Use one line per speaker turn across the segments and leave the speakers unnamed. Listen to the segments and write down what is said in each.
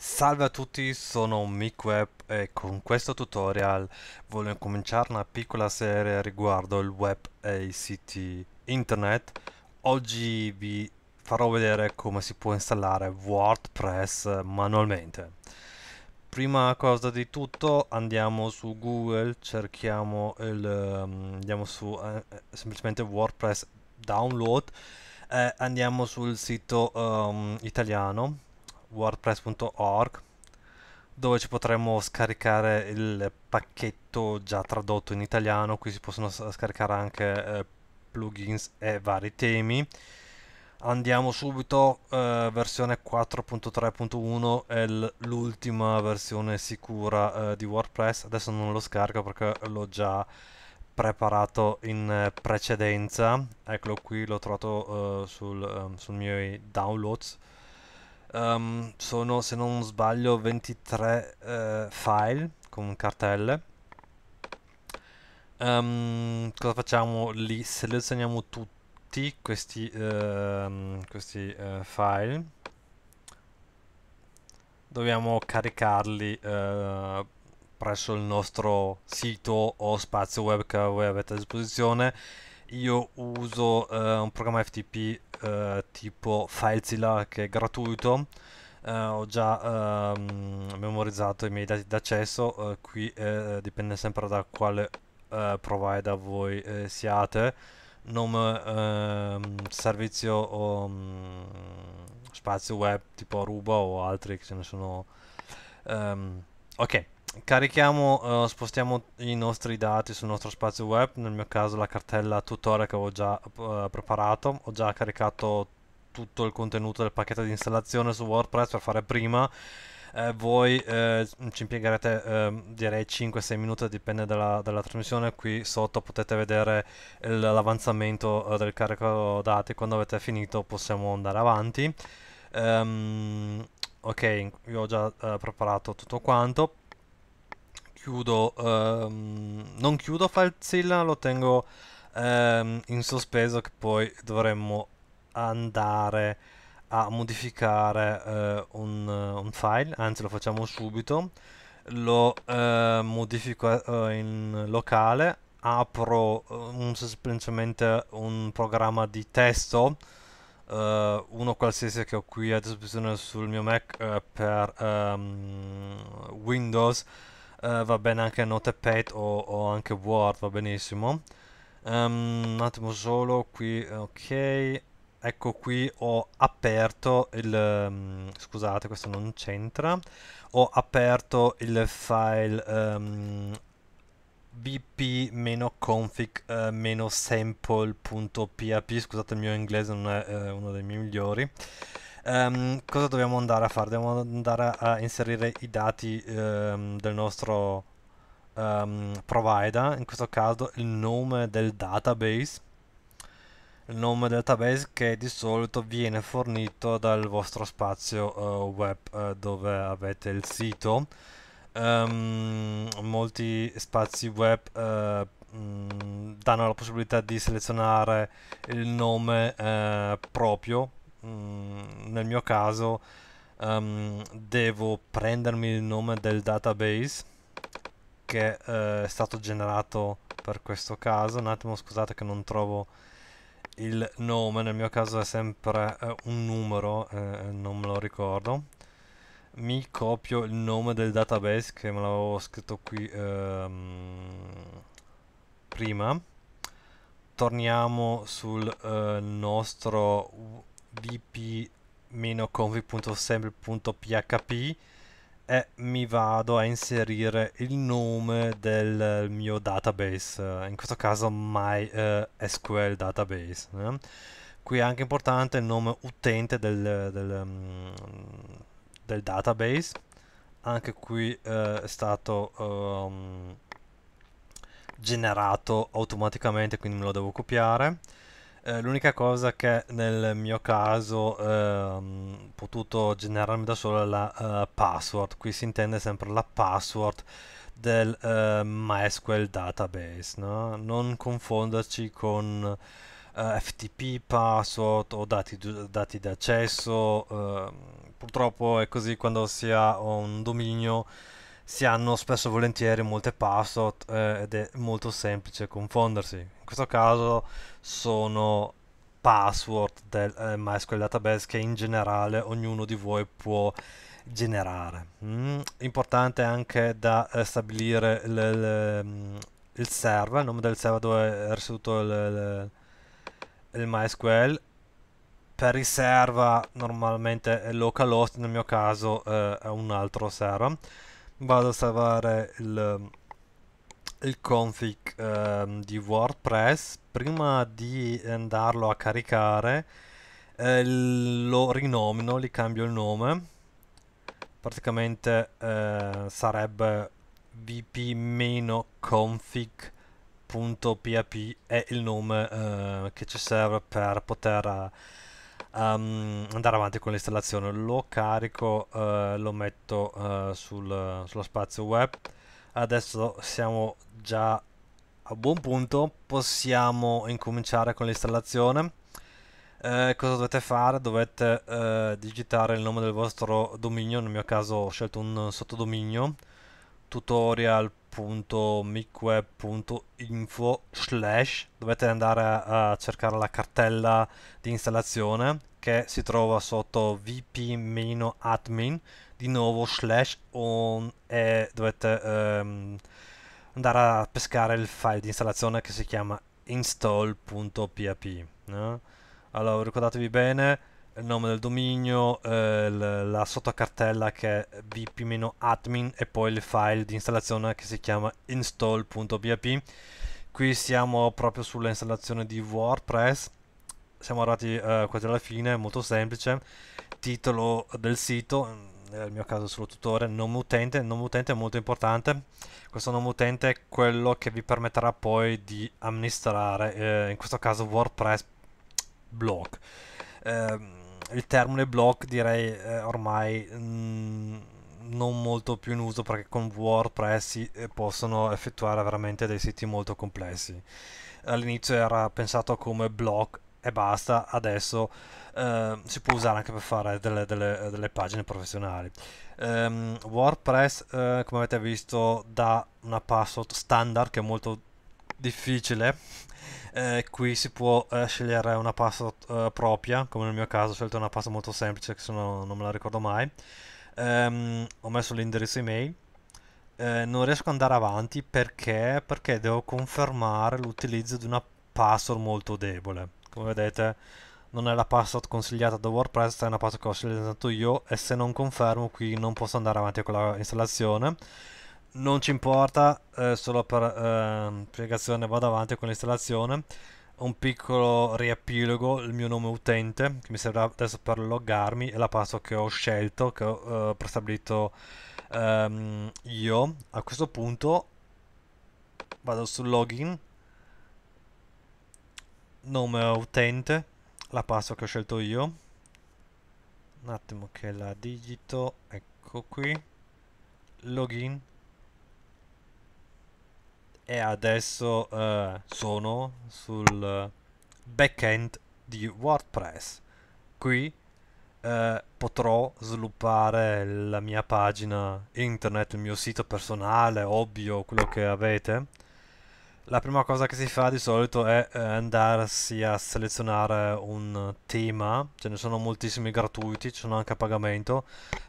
Salve a tutti, sono MicWeb e con questo tutorial voglio cominciare una piccola serie riguardo il web e i siti internet. Oggi vi farò vedere come si può installare WordPress manualmente. Prima cosa di tutto andiamo su Google, cerchiamo il, ehm, andiamo su eh, semplicemente WordPress download eh, andiamo sul sito um, italiano wordpress.org dove ci potremo scaricare il pacchetto già tradotto in italiano, qui si possono scaricare anche eh, plugins e vari temi. Andiamo subito eh, versione 4.3.1 è l'ultima versione sicura eh, di WordPress, adesso non lo scarico perché l'ho già preparato in eh, precedenza, eccolo qui, l'ho trovato eh, sul, ehm, sul mio downloads um, sono se non sbaglio 23 uh, eh, file con cartelle um, cosa facciamo? lì selezioniamo tutti questi, uh, questi uh, file dobbiamo caricarli eh, presso il nostro sito o spazio web che voi avete a disposizione io uso un programma FTP eh, tipo FileZilla che è gratuito eh, ho già ehm, memorizzato i miei dati d'accesso eh, qui eh, dipende sempre da quale provider voi siate nome ehm, servizio o um, spazio web tipo Aruba o altri che ce ne sono um, ok carichiamo, uh, spostiamo i nostri dati sul nostro spazio web, nel mio caso la cartella tutorial che avevo già uh, preparato, ho già caricato tutto il contenuto del pacchetto di installazione su WordPress per fare prima, eh, voi eh, ci impiegherete eh, direi 5-6 minuti, dipende dalla, dalla, trasmissione, qui sotto potete vedere l'avanzamento eh, del carico dati, quando avete finito possiamo andare avanti. Um, ok, io ho già preparato tutto quanto, chiudo, um, non chiudo Falzilla, lo tengo um, in sospeso che poi dovremmo andare a modificare uh, un, un, file, anzi lo facciamo subito, lo uh, modifico uh, in locale, apro un, semplicemente un programma di testo, uno qualsiasi che ho qui a disposizione sul mio Mac per um, Windows, eh, va bene anche Notepad o, o, anche Word, va benissimo. Um, un attimo solo, qui, ok. Ecco qui ho aperto il... Um, scusate, questo non c'entra. Ho aperto il file um, ehm, bp-config-sample.php, eh, scusate il mio inglese non è eh, uno dei miei migliori. Um, cosa dobbiamo andare a fare? Dobbiamo andare a inserire i dati um, del nostro um, provider, in questo caso il nome del database. Il nome del database che di solito viene fornito dal vostro spazio uh, web uh, dove avete il sito. molti spazi web uh, danno la possibilità di selezionare il nome proprio Mm, nel mio caso um, devo prendermi il nome del database che eh, è stato generato per questo caso un attimo scusate che non trovo il nome nel mio caso è sempre eh, un numero eh, non me lo ricordo mi copio il nome del database che me l'avevo scritto qui ehm, prima torniamo sul eh, nostro dp-convi.sample.php e mi vado a inserire il nome del mio database, in questo caso MySQL database. Eh? Qui è anche importante il nome utente del, del, mm, del database, anche qui uh, è stato um, generato automaticamente, quindi me lo devo copiare eh, l'unica cosa che nel mio caso ho eh, potuto generarmi da solo è la uh, password, qui si intende sempre la password del uh, MySQL database, no? non confonderci con uh, FTP password o dati, dati d'accesso, ehm, purtroppo è così quando si ha un dominio si hanno spesso e volentieri molte password eh, ed è molto semplice confondersi. In questo caso sono password del eh, MySQL database che in generale ognuno di voi può generare. Mm. Importante anche da eh, stabilire il, il, mm, il server, il nome del server dove è ricevuto il, il, il MySQL per riserva normalmente è localhost, nel mio caso eh, è un altro server vado a salvare il, il config eh, di WordPress prima di andarlo a caricare eh, lo rinomino, gli cambio il nome praticamente eh, sarebbe vp-config.php è il nome eh, che ci serve per poter um, andare avanti con l'installazione. Lo carico, uh, lo metto uh, sul, sullo spazio web. Adesso siamo già a buon punto, possiamo incominciare con l'installazione. Eh, cosa dovete fare? Dovete eh, digitare il nome del vostro dominio, nel mio caso ho scelto un sottodominio, tutorial www.micweb.info slash dovete andare a cercare la cartella di installazione che si trova sotto vp-admin di nuovo slash on e dovete ehm, andare a pescare il file di installazione che si chiama install.php no? allora ricordatevi bene il nome del dominio, eh, la sottocartella che è vp-admin e poi il file di installazione che si chiama install.php. Qui siamo proprio sull'installazione di WordPress, siamo arrivati eh, quasi alla fine, molto semplice. Titolo del sito, nel mio caso solo tutore, nome utente, nome utente è molto importante. Questo nome utente è quello che vi permetterà poi di amministrare, eh, in questo caso WordPress blog. Eh, il termine block direi eh, ormai mh, mm, non molto più in uso perché con WordPress si, eh, possono effettuare veramente dei siti molto complessi. All'inizio era pensato come block e basta, adesso eh, si può usare anche per fare delle, delle, delle pagine professionali. Um, ehm, WordPress, eh, come avete visto, dà una password standard che è molto difficile. Eh, qui si può eh, scegliere una pasta eh, propria, come nel mio caso ho scelto una pasta molto semplice che se no non me la ricordo mai. Um, ho messo l'indirizzo email. Eh, non riesco ad andare avanti perché, perché devo confermare l'utilizzo di una password molto debole. Come vedete non è la password consigliata da WordPress, è una password che ho scelto io e se non confermo qui non posso andare avanti con l'installazione non ci importa, eh, solo per eh, spiegazione vado avanti con l'installazione. Un piccolo riepilogo, il mio nome utente, che mi servirà adesso per loggarmi, e la password che ho scelto, che ho eh, prestabilito ehm, io. A questo punto vado su login, nome utente, la password che ho scelto io. Un attimo che la digito, ecco qui, login e adesso uh, sono sul backend di WordPress. Qui uh, potrò sviluppare la mia pagina internet, il mio sito personale, ovvio, quello che avete. La prima cosa che si fa di solito è uh, andarsi a selezionare un tema, ce ne sono moltissimi gratuiti, ci sono anche a pagamento.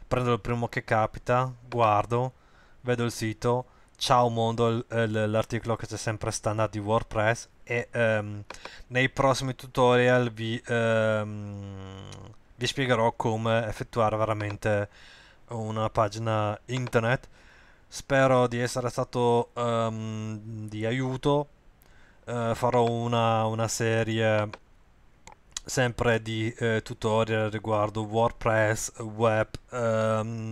Prendo il primo che capita, guardo, vedo il sito ciao mondo, eh, l'articolo che c'è sempre standard di WordPress e um, nei prossimi tutorial vi, um, vi, spiegherò come effettuare veramente una pagina internet. Spero di essere stato um, di aiuto, uh, farò una, una, serie sempre di uh, tutorial riguardo WordPress, web,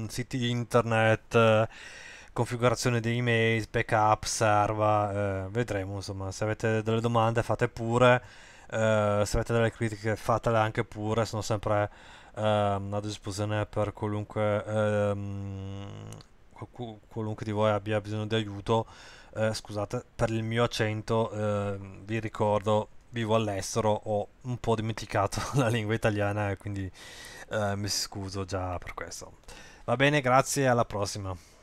siti internet. Uh, configurazione di email, backup, serva, eh, vedremo insomma, se avete delle domande fate pure, eh, se avete delle critiche fatele anche pure, sono sempre eh, a disposizione per qualunque, ehm, qualunque di voi abbia bisogno di aiuto, eh, scusate per il mio accento, ehm, vi ricordo vivo all'estero, ho un po' dimenticato la lingua italiana quindi eh, mi scuso già per questo. Va bene, grazie, alla prossima.